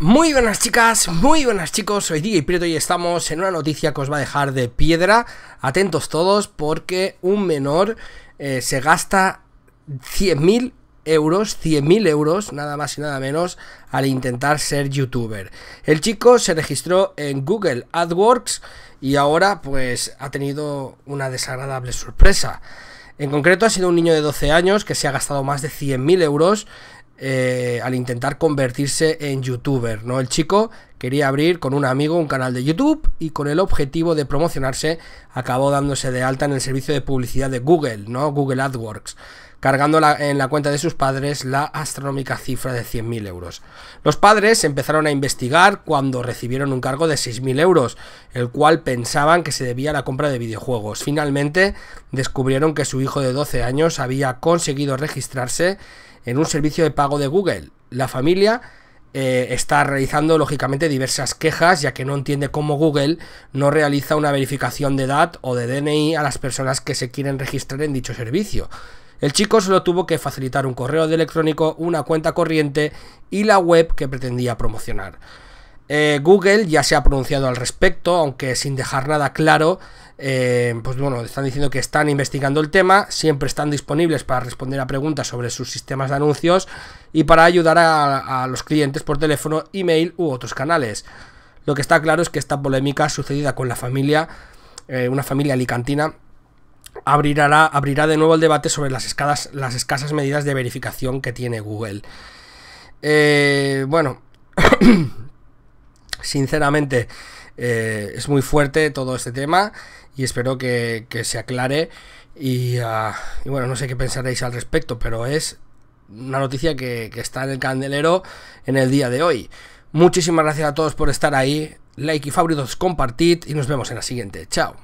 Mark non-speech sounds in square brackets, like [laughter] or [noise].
Muy buenas chicas, muy buenas chicos, soy DJ Prieto y estamos en una noticia que os va a dejar de piedra. Atentos todos porque un menor eh, se gasta 100.000 euros, 100.000 euros, nada más y nada menos, al intentar ser youtuber. El chico se registró en Google AdWords y ahora pues ha tenido una desagradable sorpresa. En concreto ha sido un niño de 12 años que se ha gastado más de 100.000 euros eh, al intentar convertirse en youtuber, ¿no? El chico quería abrir con un amigo un canal de YouTube y con el objetivo de promocionarse acabó dándose de alta en el servicio de publicidad de Google, ¿no? Google AdWords cargando en la cuenta de sus padres la astronómica cifra de 100.000 euros. Los padres empezaron a investigar cuando recibieron un cargo de 6.000 euros, el cual pensaban que se debía a la compra de videojuegos. Finalmente descubrieron que su hijo de 12 años había conseguido registrarse en un servicio de pago de Google. La familia eh, está realizando lógicamente diversas quejas ya que no entiende cómo Google no realiza una verificación de edad o de DNI a las personas que se quieren registrar en dicho servicio. El chico solo tuvo que facilitar un correo electrónico, una cuenta corriente y la web que pretendía promocionar. Eh, Google ya se ha pronunciado al respecto, aunque sin dejar nada claro. Eh, pues bueno, están diciendo que están investigando el tema, siempre están disponibles para responder a preguntas sobre sus sistemas de anuncios y para ayudar a, los clientes por teléfono, email u otros canales. Lo que está claro es que esta polémica sucedida con la familia, eh, una familia alicantina, abrirá, abrirá de nuevo el debate sobre las, escasas medidas de verificación que tiene Google. Eh, bueno, [coughs] sinceramente eh, es muy fuerte todo este tema y espero que, se aclare. Ah, y, bueno, no sé qué pensaréis al respecto, pero es una noticia que, que está en el candelero en el día de hoy. Muchísimas gracias a todos por estar ahí. Like y favoritos, compartid y nos vemos en la siguiente. Chao.